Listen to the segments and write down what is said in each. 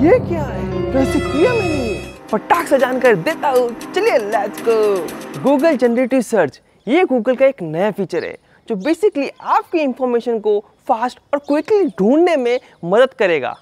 ये क्या है तो ऐसे किया मैंने ये फटाक से जानकर देता हूँ चलिए let's go Google generative search ये गूगल का एक नया फीचर है जो बेसिकली आपकी इंफॉर्मेशन को फास्ट और क्विकली ढूंढने में मदद करेगा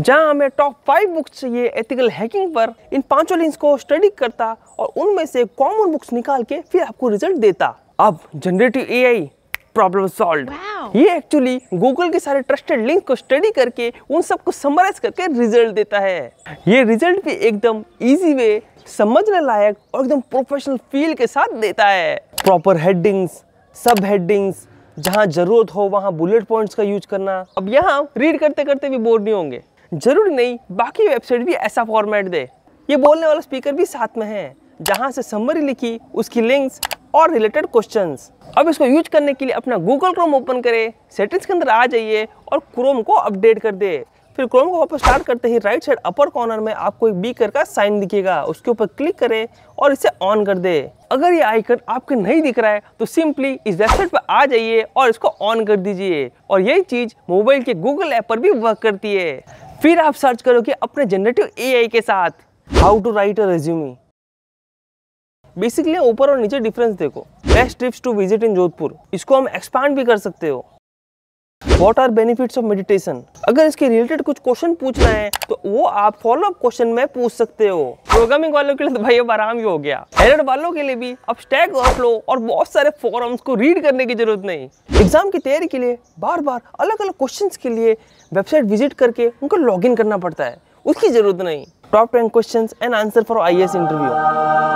जहां हमें टॉप फाइव बुक्स चाहिए एथिकल हैकिंग पर इन पांचों लिंक्स को स्टडी करता और उनमें से कॉमन बुक्स निकाल के फिर आपको रिजल्ट देता अब जनरेटिव एआई प्रॉब्लम सॉल्व हाँ। ये एक्चुअली गूगल के सारे ट्रस्टेड लिंक को स्टडी करके उन सबको समराइज करके रिजल्ट देता है ये रिजल्ट भी एकदम ईजी वे समझने लायक और एकदम प्रोफेशनल फील के साथ देता है प्रॉपर हेडिंग्स सब हेडिंग्स जहाँ जरूरत हो वहाँ बुलेट पॉइंट्स का यूज करना अब यहाँ रीड करते करते भी बोर नहीं होंगे जरूरी नहीं बाकी वेबसाइट भी ऐसा फॉर्मेट दे ये बोलने वाला स्पीकर भी साथ में है जहाँ से समरी लिखी उसकी लिंक्स और रिलेटेड क्वेश्चन अब इसको यूज करने के लिए अपना गूगल क्रोम ओपन करें सेटिंग्स के अंदर आ जाइए और क्रोम को अपडेट कर दे फिर क्रोम को वापस स्टार्ट करते ही राइट साइड अपर कॉर्नर में आपको एक बीकर का साइन दिखेगा उसके ऊपर क्लिक करें और इसे ऑन कर दे अगर ये आइकन आपके नहीं दिख रहा है तो सिंपली इस वेबसाइट पर आ जाइए और इसको ऑन कर दीजिए और यही चीज मोबाइल के गूगल ऐप पर भी वर्क करती है फिर आप सर्च करोगे अपने जनरेटिव ए के साथ how to write a resume basically ऊपर और नीचे डिफरेंस देखो best trips to visit in Jodhpur इसको हम एक्सपांड भी कर सकते हो what are benefit of meditation अगर इसके रिलेटेड कुछ क्वेश्चन पूछना है तो वो आप फॉलो अप क्वेश्चन में पूछ सकते हो प्रोग्रामिंग वालों के लिए तो भाई अब आराम ही हो गया एरर वालों के लिए भी अब स्टैक ओवरफ्लो और बहुत सारे फॉरम्स को रीड करने की जरूरत नहीं एग्जाम की तैयारी के लिए बार बार अलग अलग क्वेश्चन के लिए वेबसाइट विजिट करके उनको लॉग करना पड़ता है उसकी जरूरत नहीं top ten question and answer for AI interview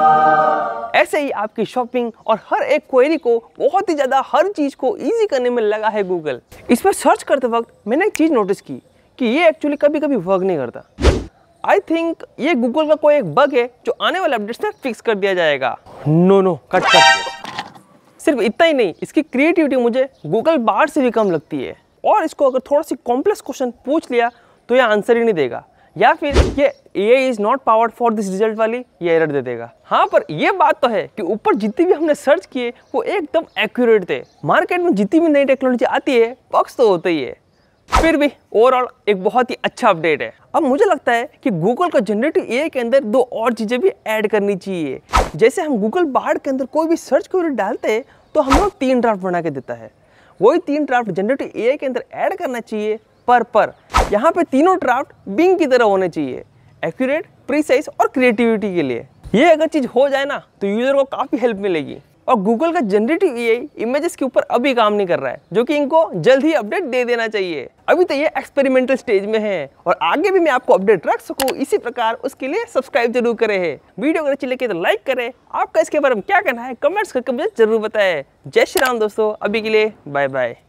ऐसे ही आपकी शॉपिंग और हर एक क्वेरी को बहुत ही ज़्यादा हर चीज़ को ईजी करने में लगा है गूगल इस पर सर्च करते वक्त मैंने एक चीज़ नोटिस की कि ये एक्चुअली कभी कभी वर्क नहीं करता आई थिंक ये गूगल का कोई एक बग है जो आने वाले अपडेट्स में फिक्स कर दिया जाएगा नो नो कट कट सिर्फ इतना ही नहीं इसकी क्रिएटिविटी मुझे गूगल बार से भी कम लगती है और इसको अगर थोड़ा सी कॉम्प्लेक्स क्वेश्चन पूछ लिया तो ये आंसर ही नहीं देगा या फिर ये AI is not powered for this result वाली ये एरर दे देगा हाँ पर ये बात तो है कि ऊपर जितनी भी हमने सर्च किए वो एकदम एक्यूरेट थे मार्केट में जितनी भी नई टेक्नोलॉजी आती है पक्ष तो होते ही है फिर भी ओवरऑल एक बहुत ही अच्छा अपडेट है अब मुझे लगता है कि गूगल का जनरेटिव ए के अंदर दो और चीज़ें भी ऐड करनी चाहिए जैसे हम गूगल बाहर के अंदर कोई भी सर्च क्वेरी डालते हैं तो लोग तीन ड्राफ्ट बना के देता है वही तीन ड्राफ्ट जनरेटिव ए के अंदर ऐड करना चाहिए पर पर यहाँ पे तीनों ड्राफ्ट बिंग की तरह होने चाहिए एक्यूरेट प्रीसाइज और क्रिएटिविटी के लिए ये अगर चीज़ हो जाए ना तो यूज़र को काफ़ी हेल्प मिलेगी और गूगल का जनरेटिव ए इमेजेस के ऊपर अभी काम नहीं कर रहा है जो कि इनको जल्द ही अपडेट दे देना चाहिए अभी तो ये एक्सपेरिमेंटल स्टेज में है और आगे भी मैं आपको अपडेट रख सकूँ इसी प्रकार उसके लिए सब्सक्राइब जरूर करें वीडियो अगर अच्छी लगे तो लाइक करें आपका इसके बारे में क्या कहना है कमेंट्स करके मुझे जरूर बताएं जय श्री राम दोस्तों अभी के लिए बाय बाय